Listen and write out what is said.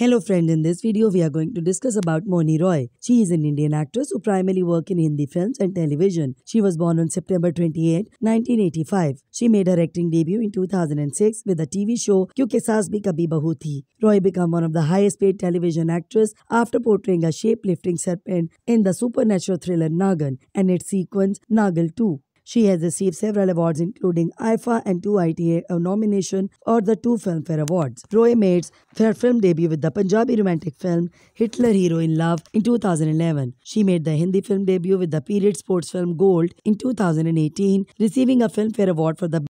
Hello friend, in this video we are going to discuss about Moni Roy. She is an Indian actress who primarily works in Hindi films and television. She was born on September 28, 1985. She made her acting debut in 2006 with the TV show Kyunke Saas Bhi Kabhi Bahu Thi. Roy became one of the highest paid television actresses after portraying a shape-lifting serpent in the supernatural thriller Nagan and its sequence Nagal 2. She has received several awards including IFA and two ITA nomination or the two Filmfare Awards. Roy made her film debut with the Punjabi romantic film Hitler Hero in Love in 2011. She made the Hindi film debut with the period sports film Gold in 2018, receiving a Filmfare Award for the